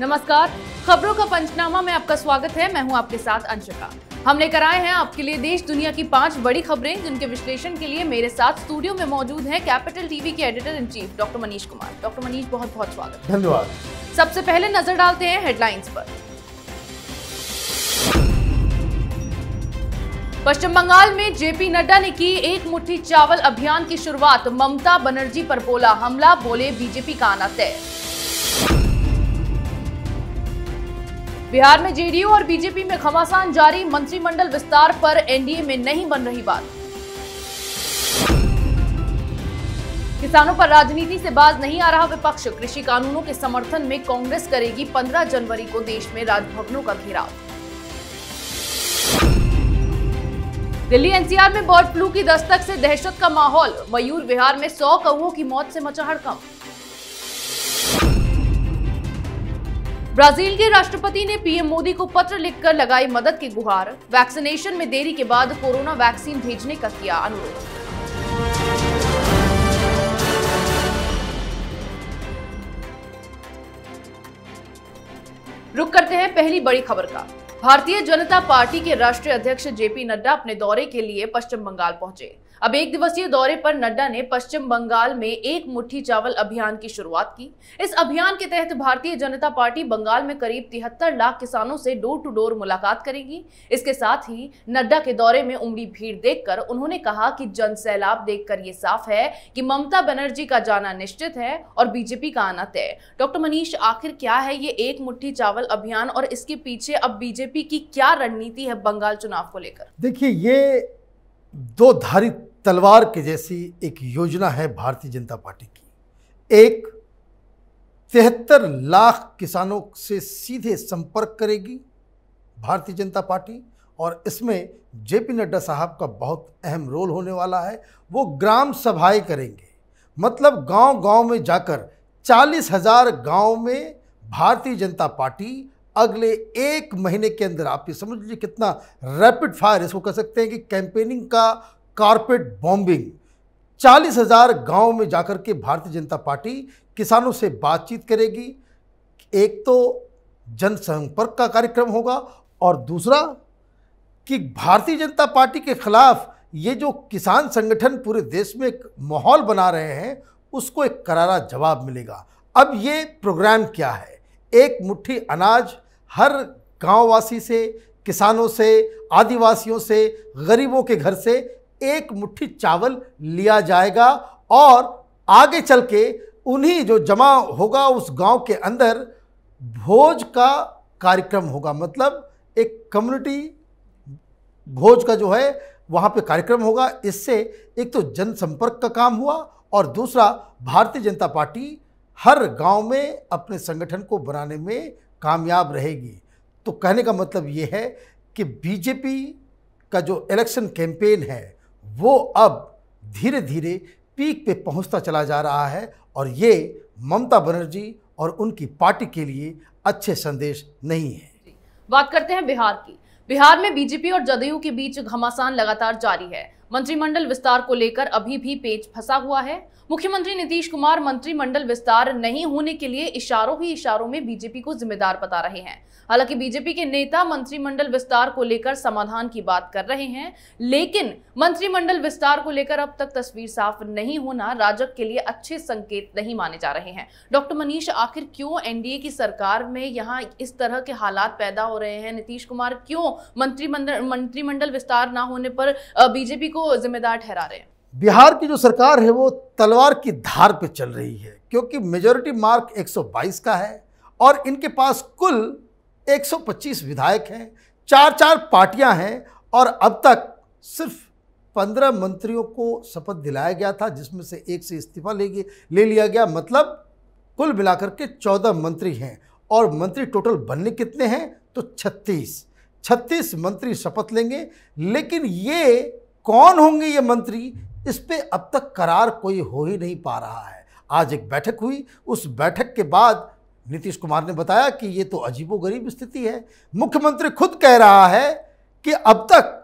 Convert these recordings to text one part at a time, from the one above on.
नमस्कार खबरों का पंचनामा में आपका स्वागत है मैं हूं आपके साथ अंशिका हमने कराए हैं आपके लिए देश दुनिया की पांच बड़ी खबरें जिनके विश्लेषण के लिए मेरे साथ स्टूडियो में मौजूद हैं कैपिटल टीवी के editor in chief doctor Manish Kumar doctor Manish बहुत बहुत स्वागत धन्यवाद सबसे पहले नजर डालते हैं हेडलाइंस पर पश्चिम बंगाल में जेपी नड्डा ने की एक मुट्ठी चावल अभियान की शुरुआत ममता बनर्जी पर बोला हमला बोले बीजेपी का आना तय बिहार में जेडीयू और बीजेपी में घमासान जारी मंत्रिमंडल विस्तार पर एनडीए में नहीं बन रही बात किसानों पर राजनीति से बाज नहीं आ रहा विपक्ष कृषि कानूनों के समर्थन में कांग्रेस करेगी 15 जनवरी को देश में राजभवनों का घेराव दिल्ली एनसीआर में बर्ड फ्लू की दस्तक से दहशत का माहौल मयूर विहार में 100 कौओं की मौत से मचा हड़कंप ब्राजील के राष्ट्रपति ने पीएम मोदी को पत्र लिखकर लगाई मदद की गुहार वैक्सीनेशन में देरी के बाद कोरोना वैक्सीन भेजने का किया अनुरोध रुक करते हैं पहली बड़ी खबर का भारतीय जनता पार्टी के राष्ट्रीय अध्यक्ष जेपी नड्डा अपने दौरे के लिए पश्चिम बंगाल पहुंचे अब एक दिवसीय दौरे पर नड्डा ने पश्चिम बंगाल में एक मुट्ठी चावल अभियान की शुरुआत की इस अभियान के तहत भारतीय जनता पार्टी बंगाल में करीब तिहत्तर लाख किसानों से डोर टू डोर मुलाकात करेगी इसके साथ ही नड्डा के दौरे में उमड़ी भीड़ देखकर उन्होंने कहा कि जन सैलाब कर ये साफ है कि ममता बनर्जी का जाना निश्चित है और बीजेपी का आना तय डॉक्टर मनीष आखिर क्या है ये एक मुठ्ठी चावल अभियान और इसके पीछे अब बीजेपी की क्या रणनीति है बंगाल चुनाव को लेकर देखिए ये दो धारित तलवार के जैसी एक योजना है भारतीय जनता पार्टी की एक तिहत्तर लाख किसानों से सीधे संपर्क करेगी भारतीय जनता पार्टी और इसमें जेपी नड्डा साहब का बहुत अहम रोल होने वाला है वो ग्राम सभाएं करेंगे मतलब गांव गांव में जाकर चालीस हजार गाँव में भारतीय जनता पार्टी अगले एक महीने के अंदर आप ये समझ लीजिए कितना रैपिड फायर इसको कह सकते हैं कि कैंपेनिंग का कारपेट बॉम्बिंग चालीस हजार गाँव में जाकर के भारतीय जनता पार्टी किसानों से बातचीत करेगी एक तो जनसंपर्क का कार्यक्रम होगा और दूसरा कि भारतीय जनता पार्टी के खिलाफ ये जो किसान संगठन पूरे देश में एक माहौल बना रहे हैं उसको एक करारा जवाब मिलेगा अब ये प्रोग्राम क्या है एक मुट्ठी अनाज हर गांववासी से किसानों से आदिवासियों से गरीबों के घर से एक मुट्ठी चावल लिया जाएगा और आगे चल के उन्हीं जो जमा होगा उस गांव के अंदर भोज का कार्यक्रम होगा मतलब एक कम्युनिटी भोज का जो है वहाँ पे कार्यक्रम होगा इससे एक तो जनसंपर्क का काम हुआ और दूसरा भारतीय जनता पार्टी हर गांव में अपने संगठन को बनाने में कामयाब रहेगी तो कहने का मतलब ये है कि बीजेपी का जो इलेक्शन कैंपेन है वो अब धीरे धीरे पीक पे पहुंचता चला जा रहा है और ये ममता बनर्जी और उनकी पार्टी के लिए अच्छे संदेश नहीं है बात करते हैं बिहार की बिहार में बीजेपी और जदयू के बीच घमासान लगातार जारी है मंत्रिमंडल विस्तार को लेकर अभी भी पेच फंसा हुआ है मुख्यमंत्री नीतीश कुमार मंत्रिमंडल विस्तार नहीं होने के लिए इशारों ही इशारों में बीजेपी को जिम्मेदार बता रहे हैं हालांकि बीजेपी के नेता मंत्रिमंडल विस्तार को लेकर समाधान की बात कर रहे हैं लेकिन मंत्रिमंडल विस्तार को लेकर अब तक तस्वीर साफ नहीं होना राजग के लिए अच्छे संकेत नहीं माने जा रहे हैं डॉक्टर मनीष आखिर क्यों एनडीए की सरकार में यहाँ इस तरह के हालात पैदा हो रहे हैं नीतीश कुमार क्यों मंत्रिमंडल मंत्रिमंडल विस्तार ना होने पर बीजेपी को जिम्मेदार ठहरा रहे हैं बिहार की जो सरकार है वो तलवार की धार पे चल रही है क्योंकि मेजोरिटी मार्क 122 का है और इनके पास कुल 125 विधायक हैं चार चार पार्टियां हैं और अब तक सिर्फ पंद्रह मंत्रियों को शपथ दिलाया गया था जिसमें से एक से इस्तीफा ले ले लिया गया मतलब कुल मिलाकर के चौदह मंत्री हैं और मंत्री टोटल बनने कितने हैं तो छत्तीस छत्तीस मंत्री शपथ लेंगे लेकिन ये कौन होंगे ये मंत्री इस पर अब तक करार कोई हो ही नहीं पा रहा है आज एक बैठक हुई उस बैठक के बाद नीतीश कुमार ने बताया कि ये तो अजीबोगरीब स्थिति है मुख्यमंत्री खुद कह रहा है कि अब तक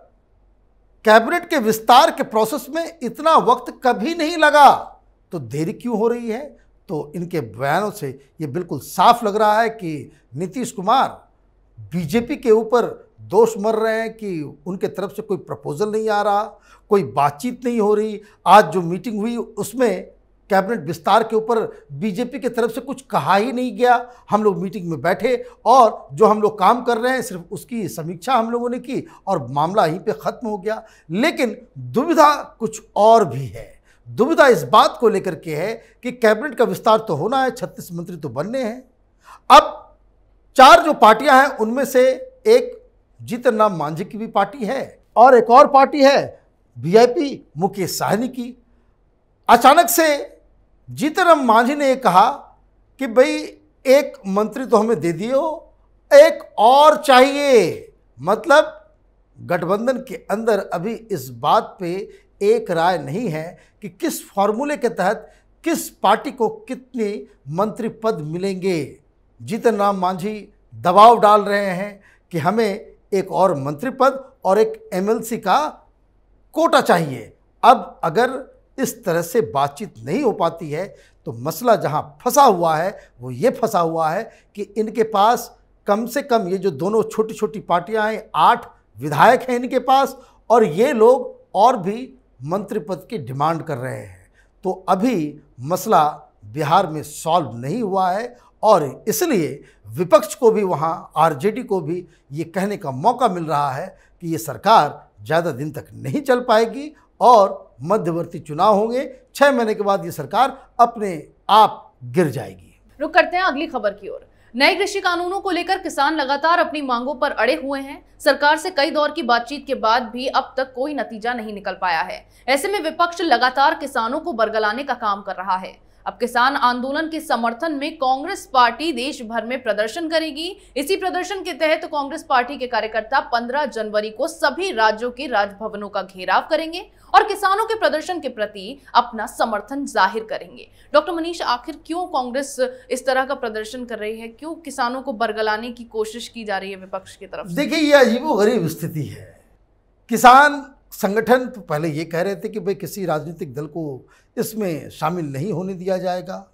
कैबिनेट के विस्तार के प्रोसेस में इतना वक्त कभी नहीं लगा तो देरी क्यों हो रही है तो इनके बयानों से ये बिल्कुल साफ लग रहा है कि नीतीश कुमार बीजेपी के ऊपर दोष मर रहे हैं कि उनके तरफ से कोई प्रपोजल नहीं आ रहा कोई बातचीत नहीं हो रही आज जो मीटिंग हुई उसमें कैबिनेट विस्तार के ऊपर बीजेपी की तरफ से कुछ कहा ही नहीं गया हम लोग मीटिंग में बैठे और जो हम लोग काम कर रहे हैं सिर्फ उसकी समीक्षा हम लोगों ने की और मामला यहीं पे ख़त्म हो गया लेकिन दुविधा कुछ और भी है दुविधा इस बात को लेकर के है कि कैबिनेट का विस्तार तो होना है छत्तीस मंत्री तो बनने हैं अब चार जो पार्टियां हैं उनमें से एक जीतन राम मांझी की भी पार्टी है और एक और पार्टी है वी मुकेश साहनी की अचानक से जीतराम मांझी ने कहा कि भाई एक मंत्री तो हमें दे दियो एक और चाहिए मतलब गठबंधन के अंदर अभी इस बात पे एक राय नहीं है कि किस फॉर्मूले के तहत किस पार्टी को कितने मंत्री पद मिलेंगे जीतन राम मांझी दबाव डाल रहे हैं कि हमें एक और मंत्री पद और एक एमएलसी का कोटा चाहिए अब अगर इस तरह से बातचीत नहीं हो पाती है तो मसला जहां फंसा हुआ है वो ये फंसा हुआ है कि इनके पास कम से कम ये जो दोनों छोटी छोटी पार्टियां हैं आठ विधायक हैं इनके पास और ये लोग और भी मंत्री पद की डिमांड कर रहे हैं तो अभी मसला बिहार में सॉल्व नहीं हुआ है और इसलिए विपक्ष को भी वहाँ आरजेडी को भी ये कहने का मौका मिल रहा है कि ये सरकार ज़्यादा दिन तक नहीं चल पाएगी और मध्यवर्ती चुनाव होंगे छह महीने के बाद ये सरकार अपने आप गिर जाएगी रुक करते हैं अगली खबर की ओर नए कृषि कानूनों को लेकर किसान लगातार अपनी मांगों पर अड़े हुए हैं सरकार से कई दौर की बातचीत के बाद भी अब तक कोई नतीजा नहीं निकल पाया है ऐसे में विपक्ष लगातार किसानों को बरगलाने का काम कर रहा है अब किसान आंदोलन के समर्थन में कांग्रेस पार्टी देश भर में प्रदर्शन करेगी इसी प्रदर्शन के तहत तो कांग्रेस पार्टी के कार्यकर्ता 15 जनवरी को सभी राज्यों के राजभवनों का घेराव करेंगे और किसानों के प्रदर्शन के प्रति अपना समर्थन जाहिर करेंगे डॉक्टर मनीष आखिर क्यों कांग्रेस इस तरह का प्रदर्शन कर रही है क्यों किसानों को बरगलाने की कोशिश की जा रही है विपक्ष की तरफ देखिए यह अजीबो गरीब स्थिति है किसान संगठन तो पहले ये कह रहे थे कि भाई किसी राजनीतिक दल को इसमें शामिल नहीं होने दिया जाएगा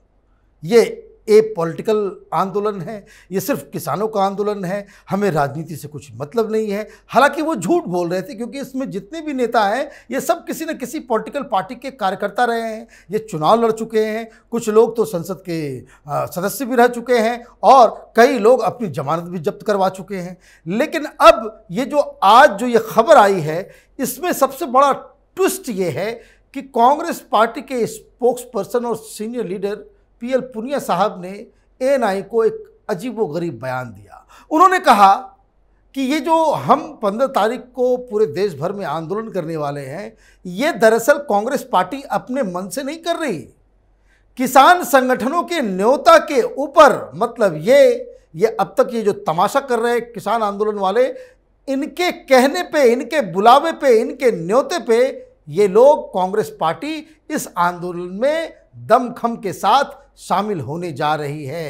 ये ये पॉलिटिकल आंदोलन है ये सिर्फ किसानों का आंदोलन है हमें राजनीति से कुछ मतलब नहीं है हालांकि वो झूठ बोल रहे थे क्योंकि इसमें जितने भी नेता हैं ये सब किसी न किसी पॉलिटिकल पार्टी के कार्यकर्ता रहे हैं ये चुनाव लड़ चुके हैं कुछ लोग तो संसद के सदस्य भी रह चुके हैं और कई लोग अपनी जमानत भी जब्त करवा चुके हैं लेकिन अब ये जो आज जो ये खबर आई है इसमें सबसे बड़ा ट्विस्ट ये है कि कांग्रेस पार्टी के स्पोक्स पर्सन और senior leader P L Punia साहब ने आई को एक अजीब गरीब बयान दिया उन्होंने कहा कि ये जो हम पंद्रह तारीख को पूरे देश भर में आंदोलन करने वाले हैं ये दरअसल कांग्रेस पार्टी अपने मन से नहीं कर रही किसान संगठनों के न्योता के ऊपर मतलब ये ये अब तक ये जो तमाशा कर रहे हैं किसान आंदोलन वाले इनके कहने पे इनके बुलावे पे इनके न्योते पे ये लोग कांग्रेस पार्टी इस आंदोलन में दमखम के साथ शामिल होने जा रही है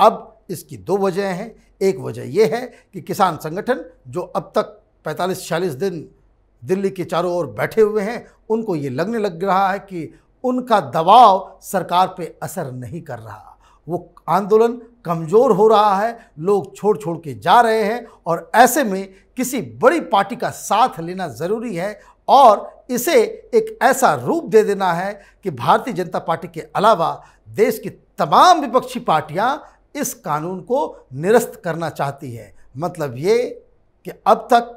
अब इसकी दो वजह हैं एक वजह यह है कि किसान संगठन जो अब तक 45-46 दिन दिल्ली के चारों ओर बैठे हुए हैं उनको ये लगने लग रहा है कि उनका दबाव सरकार पे असर नहीं कर रहा वो आंदोलन कमज़ोर हो रहा है लोग छोड़ छोड़ के जा रहे हैं और ऐसे में किसी बड़ी पार्टी का साथ लेना ज़रूरी है और इसे एक ऐसा रूप दे देना है कि भारतीय जनता पार्टी के अलावा देश की तमाम विपक्षी पार्टियां इस कानून को निरस्त करना चाहती है मतलब ये कि अब तक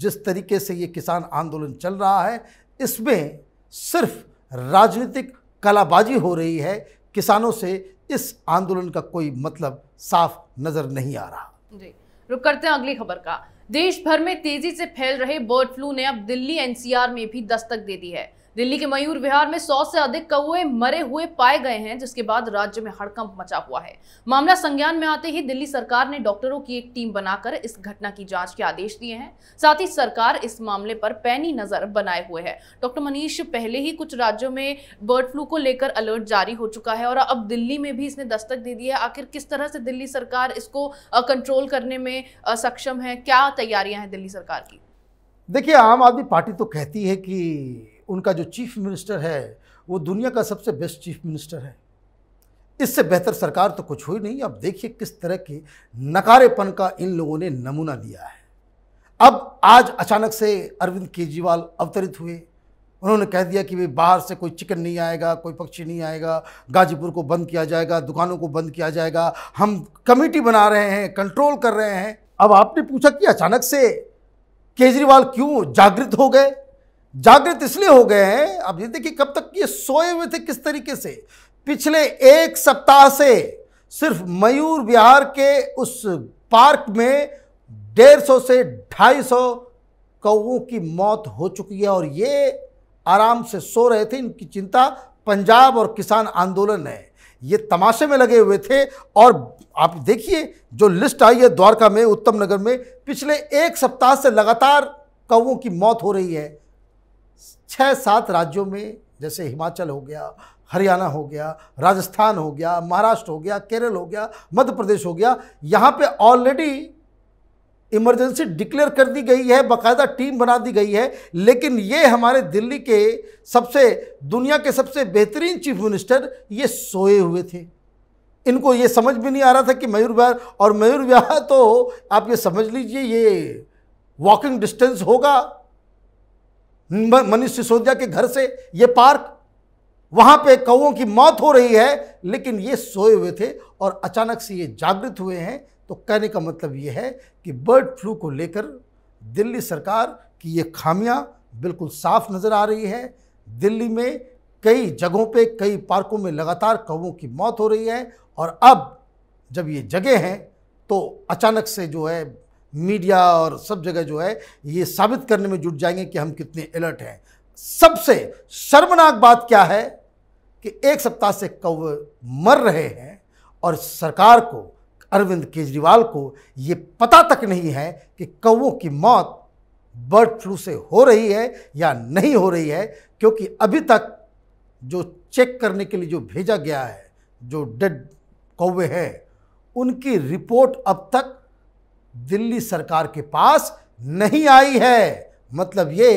जिस तरीके से ये किसान आंदोलन चल रहा है इसमें सिर्फ राजनीतिक कलाबाजी हो रही है किसानों से इस आंदोलन का कोई मतलब साफ नज़र नहीं आ रहा जी रुक करते हैं अगली खबर का देश भर में तेजी से फैल रहे बर्ड फ्लू ने अब दिल्ली एनसीआर में भी दस्तक दे दी है दिल्ली के मयूर विहार में सौ से अधिक कौए मरे हुए पाए गए हैं जिसके बाद राज्य में हड़कंप मचा हुआ है मामला संज्ञान में आते ही दिल्ली सरकार ने डॉक्टरों की एक टीम बनाकर इस घटना की जांच के आदेश दिए हैं साथ ही सरकार इस मामले पर पैनी नजर बनाए हुए है डॉक्टर मनीष पहले ही कुछ राज्यों में बर्ड फ्लू को लेकर अलर्ट जारी हो चुका है और अब दिल्ली में भी इसने दस्तक दे दी है आखिर किस तरह से दिल्ली सरकार इसको कंट्रोल करने में सक्षम है क्या तैयारियां हैं दिल्ली सरकार की देखिए आम आदमी पार्टी तो कहती है कि उनका जो चीफ मिनिस्टर है वो दुनिया का सबसे बेस्ट चीफ मिनिस्टर है इससे बेहतर सरकार तो कुछ हुई नहीं अब देखिए किस तरह के नकारेपन का इन लोगों ने नमूना दिया है अब आज अचानक से अरविंद केजरीवाल अवतरित हुए उन्होंने कह दिया कि भाई बाहर से कोई चिकन नहीं आएगा कोई पक्षी नहीं आएगा गाजीपुर को बंद किया जाएगा दुकानों को बंद किया जाएगा हम कमेटी बना रहे हैं कंट्रोल कर रहे हैं अब आपने पूछा कि अचानक से केजरीवाल क्यों जागृत हो गए जागृत इसलिए हो गए हैं अब ये देखिए कब तक ये सोए हुए थे किस तरीके से पिछले एक सप्ताह से सिर्फ मयूर विहार के उस पार्क में डेढ़ सौ से ढाई सौ कौओं की मौत हो चुकी है और ये आराम से सो रहे थे इनकी चिंता पंजाब और किसान आंदोलन है ये तमाशे में लगे हुए थे और आप देखिए जो लिस्ट आई है द्वारका में उत्तम नगर में पिछले एक सप्ताह से लगातार कौओं की मौत हो रही है छः सात राज्यों में जैसे हिमाचल हो गया हरियाणा हो गया राजस्थान हो गया महाराष्ट्र हो गया केरल हो गया मध्य प्रदेश हो गया यहाँ पे ऑलरेडी इमरजेंसी डिक्लेयर कर दी गई है बाकायदा टीम बना दी गई है लेकिन ये हमारे दिल्ली के सबसे दुनिया के सबसे बेहतरीन चीफ मिनिस्टर ये सोए हुए थे इनको ये समझ भी नहीं आ रहा था कि मयूर विहार और मयूर विहार तो आप ये समझ लीजिए ये वॉकिंग डिस्टेंस होगा मनीष सिसोदिया के घर से ये पार्क वहां पे कौओं की मौत हो रही है लेकिन ये सोए हुए थे और अचानक से ये जागृत हुए हैं तो कहने का मतलब ये है कि बर्ड फ्लू को लेकर दिल्ली सरकार की ये खामियां बिल्कुल साफ नज़र आ रही है दिल्ली में कई जगहों पे कई पार्कों में लगातार कौओं की मौत हो रही है और अब जब ये जगह हैं तो अचानक से जो है मीडिया और सब जगह जो है ये साबित करने में जुट जाएंगे कि हम कितने अलर्ट हैं सबसे शर्मनाक बात क्या है कि एक सप्ताह से कौवे मर रहे हैं और सरकार को अरविंद केजरीवाल को ये पता तक नहीं है कि कौवों की मौत बर्ड फ्लू से हो रही है या नहीं हो रही है क्योंकि अभी तक जो चेक करने के लिए जो भेजा गया है जो डेड कौवे हैं उनकी रिपोर्ट अब तक दिल्ली सरकार के पास नहीं आई है मतलब ये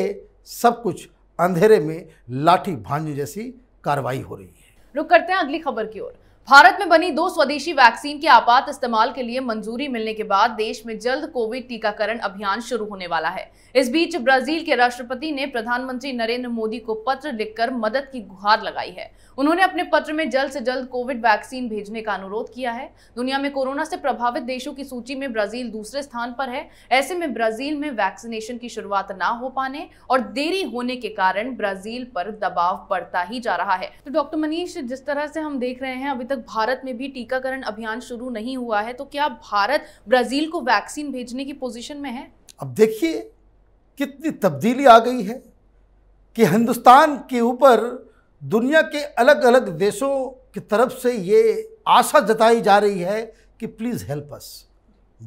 सब कुछ अंधेरे में लाठी भांज जैसी कार्रवाई हो रही है रुक करते हैं अगली खबर की ओर भारत में बनी दो स्वदेशी वैक्सीन के आपात इस्तेमाल के लिए मंजूरी मिलने के बाद देश में जल्द कोविड टीकाकरण अभियान शुरू होने वाला है इस बीच ब्राजील के राष्ट्रपति ने प्रधानमंत्री नरेंद्र मोदी को पत्र लिखकर मदद की गुहार लगाई है उन्होंने अपने पत्र में जल्द से जल्द कोविड वैक्सीन भेजने का अनुरोध किया है दुनिया में कोरोना से प्रभावित देशों की सूची में ब्राजील दूसरे स्थान पर है ऐसे में ब्राजील में वैक्सीनेशन की शुरुआत ना हो पाने और देरी होने के कारण ब्राजील पर दबाव बढ़ता ही जा रहा है तो डॉक्टर मनीष जिस तरह से हम देख रहे हैं अभी तक भारत में भी टीकाकरण अभियान शुरू नहीं हुआ है तो क्या भारत ब्राजील को वैक्सीन भेजने की पोजिशन में है अब देखिए कितनी तब्दीली आ गई है कि हिंदुस्तान के ऊपर दुनिया के अलग अलग देशों की तरफ से ये आशा जताई जा रही है कि प्लीज़ हेल्प अस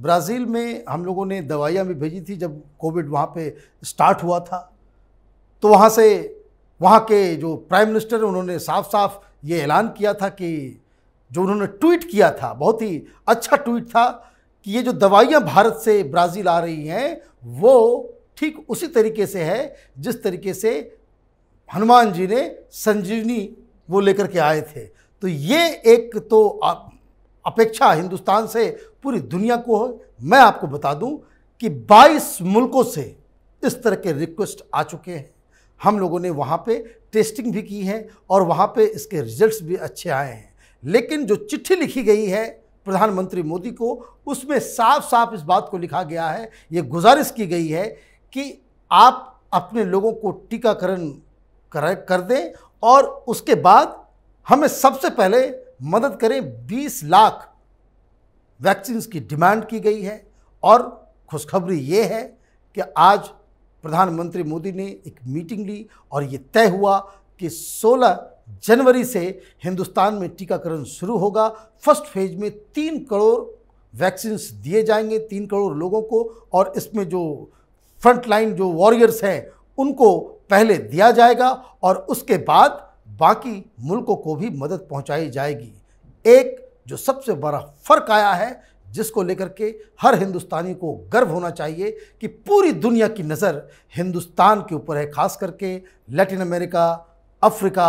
ब्राज़ील में हम लोगों ने दवाइयाँ भी भेजी थी जब कोविड वहाँ पे स्टार्ट हुआ था तो वहाँ से वहाँ के जो प्राइम मिनिस्टर उन्होंने साफ साफ ये ऐलान किया था कि जो उन्होंने ट्वीट किया था बहुत ही अच्छा ट्वीट था कि ये जो दवाइयाँ भारत से ब्राज़ील आ रही हैं वो ठीक उसी तरीके से है जिस तरीके से हनुमान जी ने संजीवनी वो लेकर के आए थे तो ये एक तो अपेक्षा हिंदुस्तान से पूरी दुनिया को है मैं आपको बता दूं कि 22 मुल्कों से इस तरह के रिक्वेस्ट आ चुके हैं हम लोगों ने वहाँ पे टेस्टिंग भी की है और वहाँ पे इसके रिजल्ट्स भी अच्छे आए हैं लेकिन जो चिट्ठी लिखी गई है प्रधानमंत्री मोदी को उसमें साफ साफ इस बात को लिखा गया है ये गुजारिश की गई है कि आप अपने लोगों को टीकाकरण कर कर दें और उसके बाद हमें सबसे पहले मदद करें 20 लाख वैक्सीन की डिमांड की गई है और खुशखबरी ये है कि आज प्रधानमंत्री मोदी ने एक मीटिंग ली और ये तय हुआ कि 16 जनवरी से हिंदुस्तान में टीकाकरण शुरू होगा फर्स्ट फेज में तीन करोड़ वैक्सीन्स दिए जाएंगे तीन करोड़ लोगों को और इसमें जो फ्रंटलाइन जो वॉरियर्स हैं उनको पहले दिया जाएगा और उसके बाद बाकी मुल्कों को भी मदद पहुंचाई जाएगी एक जो सबसे बड़ा फ़र्क आया है जिसको लेकर के हर हिंदुस्तानी को गर्व होना चाहिए कि पूरी दुनिया की नज़र हिंदुस्तान के ऊपर है ख़ास करके Latin America Africa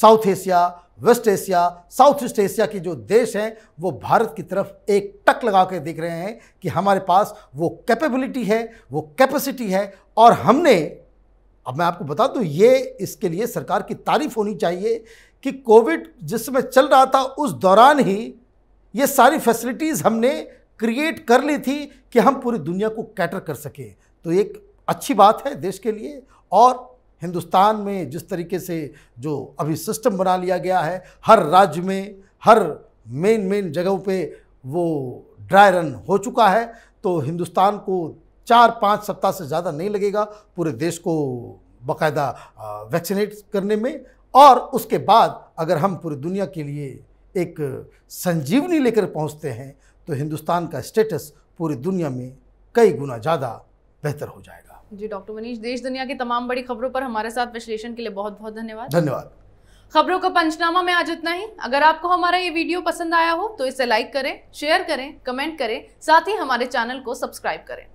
South Asia West Asia South East Asia के जो देश हैं वो भारत की तरफ एक टक लगा के देख रहे हैं कि हमारे पास वो कैपेबिलिटी है वो कैपेसिटी है और हमने अब मैं आपको बता दूं ये इसके लिए सरकार की तारीफ होनी चाहिए कि कोविड जिस समय चल रहा था उस दौरान ही ये सारी फैसिलिटीज़ हमने क्रिएट कर ली थी कि हम पूरी दुनिया को कैटर कर सकें तो एक अच्छी बात है देश के लिए और हिंदुस्तान में जिस तरीके से जो अभी सिस्टम बना लिया गया है हर राज्य में हर मेन मेन जगहों पे वो ड्राई रन हो चुका है तो हिंदुस्तान को चार पाँच सप्ताह से ज़्यादा नहीं लगेगा पूरे देश को बाकायदा वैक्सीनेट करने में और उसके बाद अगर हम पूरी दुनिया के लिए एक संजीवनी लेकर पहुंचते हैं तो हिंदुस्तान का स्टेटस पूरी दुनिया में कई गुना ज़्यादा बेहतर हो जाएगा जी डॉक्टर मनीष देश दुनिया की तमाम बड़ी खबरों पर हमारे साथ विश्लेषण के लिए बहुत बहुत धन्यवाद धन्यवाद खबरों का पंचनामा में आज इतना ही अगर आपको हमारा ये वीडियो पसंद आया हो तो इसे लाइक करें शेयर करें कमेंट करें साथ ही हमारे चैनल को सब्सक्राइब करें